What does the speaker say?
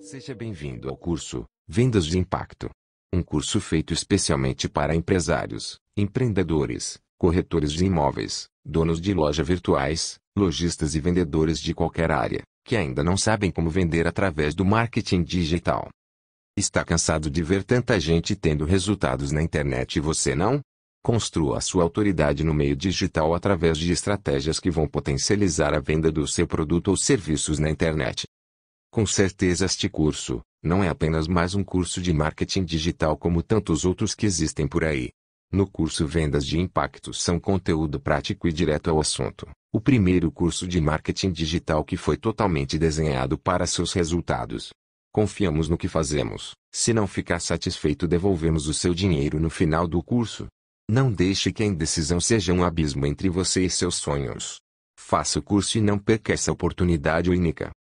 Seja bem-vindo ao curso Vendas de Impacto. Um curso feito especialmente para empresários, empreendedores, corretores de imóveis, donos de loja virtuais, lojistas e vendedores de qualquer área que ainda não sabem como vender através do marketing digital. Está cansado de ver tanta gente tendo resultados na internet e você não? Construa sua autoridade no meio digital através de estratégias que vão potencializar a venda do seu produto ou serviços na internet. Com certeza, este curso não é apenas mais um curso de marketing digital como tantos outros que existem por aí. No curso Vendas de Impacto são conteúdo prático e direto ao assunto. O primeiro curso de marketing digital que foi totalmente desenhado para seus resultados. Confiamos no que fazemos. Se não ficar satisfeito, devolvemos o seu dinheiro no final do curso. Não deixe que a indecisão seja um abismo entre você e seus sonhos. Faça o curso e não perca essa oportunidade única.